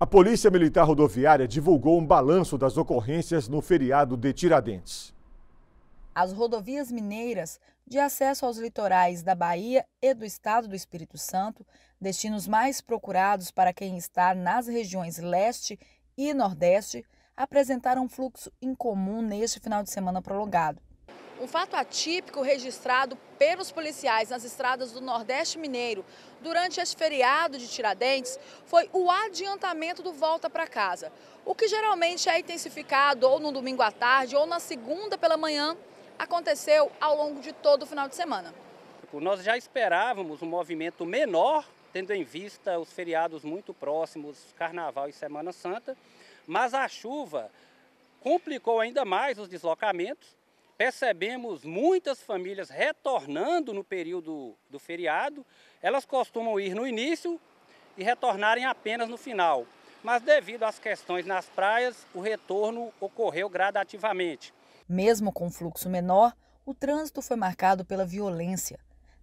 A Polícia Militar Rodoviária divulgou um balanço das ocorrências no feriado de Tiradentes. As rodovias mineiras de acesso aos litorais da Bahia e do estado do Espírito Santo, destinos mais procurados para quem está nas regiões leste e nordeste, apresentaram um fluxo incomum neste final de semana prolongado. Um fato atípico registrado pelos policiais nas estradas do Nordeste Mineiro durante este feriado de Tiradentes foi o adiantamento do volta para casa, o que geralmente é intensificado ou no domingo à tarde ou na segunda pela manhã, aconteceu ao longo de todo o final de semana. Nós já esperávamos um movimento menor, tendo em vista os feriados muito próximos, Carnaval e Semana Santa, mas a chuva complicou ainda mais os deslocamentos Percebemos muitas famílias retornando no período do feriado. Elas costumam ir no início e retornarem apenas no final. Mas devido às questões nas praias, o retorno ocorreu gradativamente. Mesmo com fluxo menor, o trânsito foi marcado pela violência.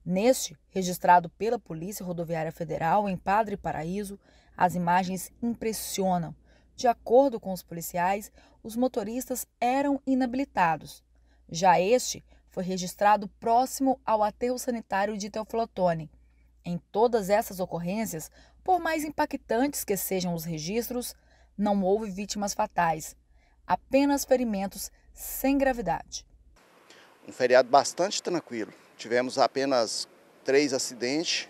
Neste, registrado pela Polícia Rodoviária Federal em Padre Paraíso, as imagens impressionam. De acordo com os policiais, os motoristas eram inabilitados já este foi registrado próximo ao aterro sanitário de Teoflotone. Em todas essas ocorrências, por mais impactantes que sejam os registros, não houve vítimas fatais, apenas ferimentos sem gravidade. Um feriado bastante tranquilo. Tivemos apenas três acidentes,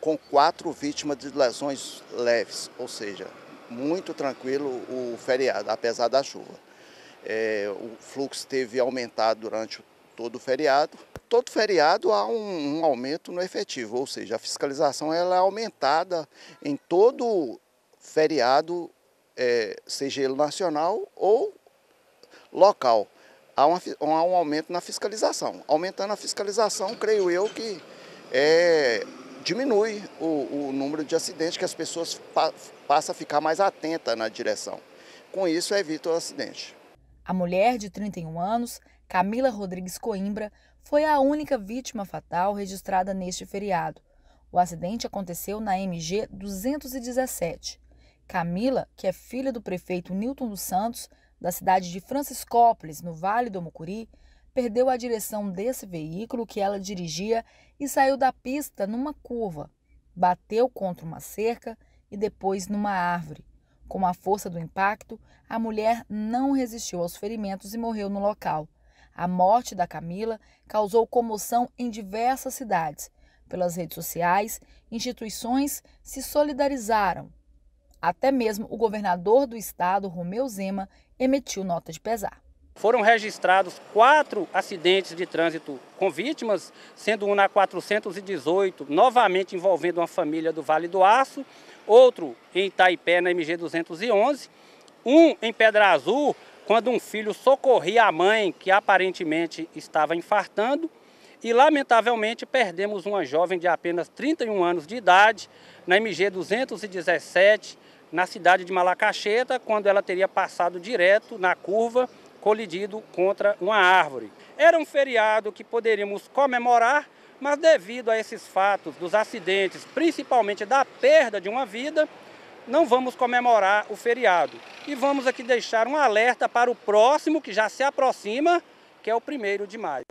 com quatro vítimas de lesões leves, ou seja, muito tranquilo o feriado, apesar da chuva é, o fluxo teve aumentado durante todo o feriado. Todo feriado há um, um aumento no efetivo, ou seja, a fiscalização ela é aumentada em todo feriado, é, seja ele nacional ou local. Há, uma, há um aumento na fiscalização. Aumentando a fiscalização, creio eu que é, diminui o, o, número de acidentes, que as pessoas pa, passam a ficar mais atentas na direção. Com isso, evita o acidente. A mulher de 31 anos, Camila Rodrigues Coimbra, foi a única vítima fatal registrada neste feriado. O acidente aconteceu na MG 217. Camila, que é filha do prefeito Newton dos Santos, da cidade de Franciscópolis, no Vale do Mucuri, perdeu a direção desse veículo que ela dirigia e saiu da pista numa curva. Bateu contra uma cerca e depois numa árvore. Com a força do impacto, a mulher não resistiu aos ferimentos e morreu no local. A morte da Camila causou comoção em diversas cidades. Pelas redes sociais, instituições se solidarizaram. Até mesmo o governador do estado, Romeu Zema, emitiu nota de pesar. Foram registrados quatro acidentes de trânsito com vítimas, sendo um na 418, novamente envolvendo uma família do Vale do Aço, outro em Itaipé, na MG 211, um em Pedra Azul, quando um filho socorria a mãe, que aparentemente estava infartando, e lamentavelmente perdemos uma jovem de apenas 31 anos de idade, na MG 217, na cidade de Malacaxeta, quando ela teria passado direto na curva colidido contra uma árvore. Era um feriado que poderíamos comemorar, mas devido a esses fatos dos acidentes, principalmente da perda de uma vida, não vamos comemorar o feriado. E vamos aqui deixar um alerta para o próximo que já se aproxima, que é o primeiro de maio.